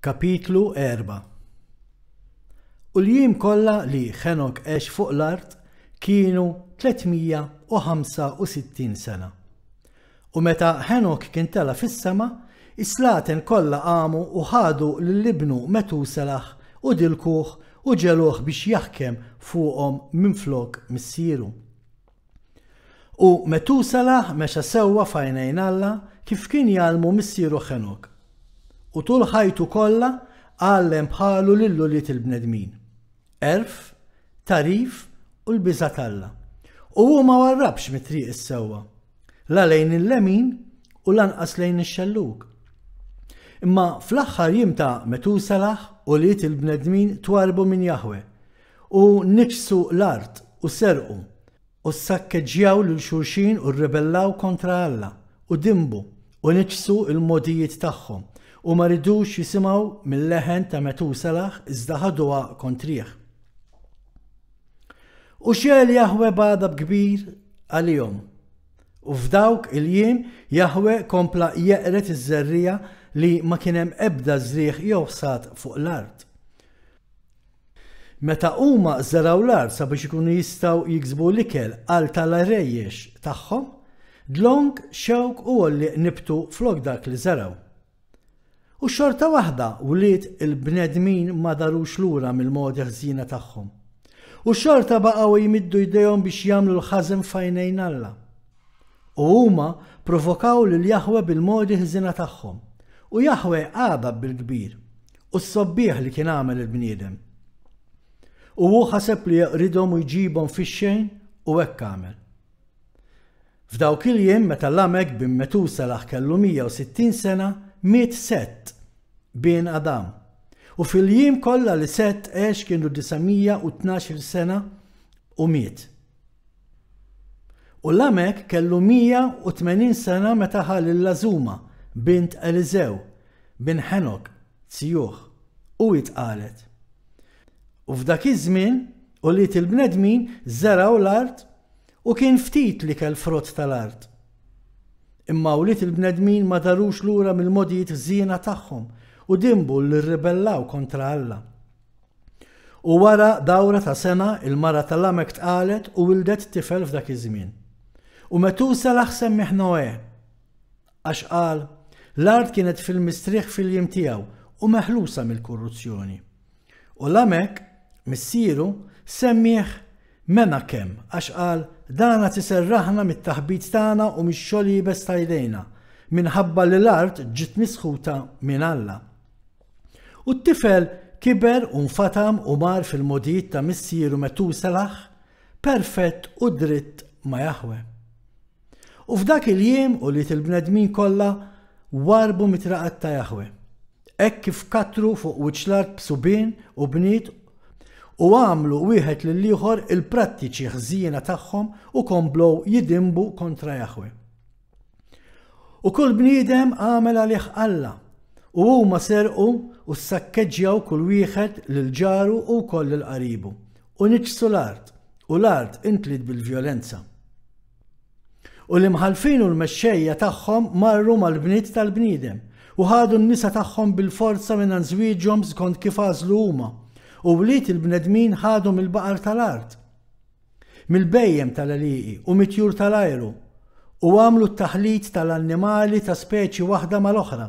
Kapitlu 4 U l-jiem kolla li Henok eċ fuq l-art kienu 365 sena. U meta Henok kien tela fis-sema, islaten kolla għamu u ħadu l-libnu metuselaħ u dilkuħ u ġeluħ biex jaħkem fuqom minn flok missieru. U metuselaħ meċa sewa fajnejn alla kif kien jalmu missieru Henok u tul ħajtu kollha għallem bħalu lillu li til-bnedmin. Erf, tarif u l-biza talla. U hu ma warrabx mit-triq is-sewwa. La lejn il-lemin u lanqas lejn ix-xelluk. Imma fl-aħħar jimta metu salaħ u li il-bnedmin twarbu minn Jahwe u niċsu l-art u serqu u s-sakkeġjaw l-xurxin u rribellaw kontra Alla u dimbu u niċsu il-modijiet tagħhom u ma ridux jisimaw mill-leħen ta' Metusalax iżda ħaduha kontriħ. U xel jahwe bada b'kbir għal-jom. U f'dawk il-jiem jahwe kompla jeqret iż-żerrija li ma kienem ebda zriħ jew sat fuq l-art. Meta huma żaraw l-art sabiex ikunu jistgħu jiksbu l-ikel għal tal-arejjex tagħhom, dlong xewk u li nibtu flok dak li żaraw u xorta waħda liet il-bnedmin ma darux lura mill-modi ħżina tagħhom. U xorta baqgħu jmiddu jdejhom biex jagħmlu l-ħażem fajnejn Alla. U huma provokaw lil Jaħwe bil-modi ħżina tagħhom. U Jaħwe għada bil-kbir u s-sobbieħ li kien għamel il-bniedem. U hu ħaseb li jridhom u jġibhom fix-xejn u hekk għamel. F'dawk il-jiem meta l għamek bimmetusa laħ kellu 160 sena mit set bin Adam. U fil-jiem kollha li set għex kienu 912 sena u miet. U Lamek kellu 180 sena meta ħal lazuma bint Elizew bin Henok Tzjuħ u itqalet. U f'dak iż-żmien u li il-bnedmin żeraw l-art u kien ftit li kell frott tal-art imma ulit il-bnedmin ma darux lura mill-modijiet żiena tagħhom u dimbu l-ribellaw kontra Alla. U wara dawra ta' sena il-mara tal-lamek tqalet u wildet tifel f'dak iż-żmien. U metusa laħsem miħnoe. Għax qal, l-art kienet fil-mistriħ fil-jim tiegħu u meħlusa mill-korruzzjoni. U l-lamek, missieru, semmiħ Mena kem, għax qal, dana tiserraħna mit-taħbit tagħna u mix-xogħli bestajlejna minħabba li l-art ġit misħuta minn Alla. U t-tifel kiber u nfatam u mar fil-modijiet ta' missieru metu salax, perfett u dritt ma jahwe. U f'dak il-jiem u li il bnedmin kolla warbu mitraqat ta' jahwe. Ek kif katru fuq uċlart b'subin u bniet u għamlu wieħed lil ieħor il-prattiċi ħżiena tagħhom u komblow jidimbu kontra jaħwe. U kull bniedem għamel għalih Alla u huma serqu u s kull wieħed lil ġaru u koll lil qaribu u niċsu l-art u l-art intlid bil-vjolenza. U l-imħalfin u l-mexxejja tagħhom marru mal-bniet tal-bniedem u ħadu n-nisa tagħhom bil-forza minn żwieġhom skont kif għażlu huma u wliet il-bnedmin ħadu mill-baqar tal-art, mill-bejjem tal-aliqi u mitjur tal-ajru u għamlu t-taħlit tal-annimali ta' speċi waħda mal-oħra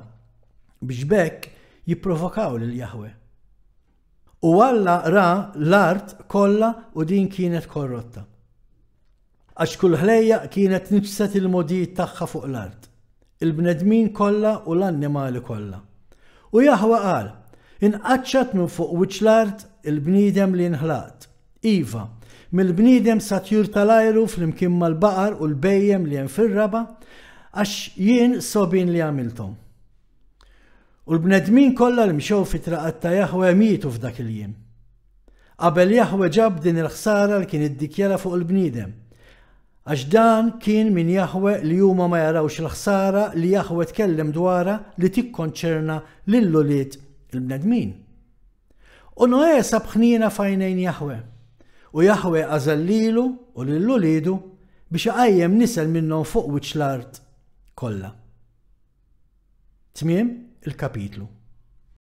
biex bekk jipprovokaw lil-Jahwe. U għalla ra l-art kolla u din kienet korrotta. Għax kull ħlejja kienet nipset il-modijiet tagħha fuq l-art, il-bnedmin kolla u l-annimali kolla. U jahwa qal, Inqaċċat minn fuq wiċlart il-bnidem li nħlaqt. Iva, mill-bnidem satjur tal-ajru fl-imkien mal-baqar u l-bejjem li jen firraba, għax jien sobin li għamiltom. U l-bnedmin kollha li mxew fi traqat ta' Jahwe mietu f'dak il-jiem. Qabel Jahwe ġab din il-ħsara li kien iddikjara fuq il-bnidem. Għax dan kien minn Jahwe li huma ma jarawx il-ħsara li Jahwe tkellem dwara li tikkonċerna l-lulit il-bnedmin. U Noe sabħnina fajnejn Jahwe, u Jahwe għazallilu u lillu lidu biex għajjem nisel minnom fuq wiċ l-art kolla. Tmiem il-kapitlu.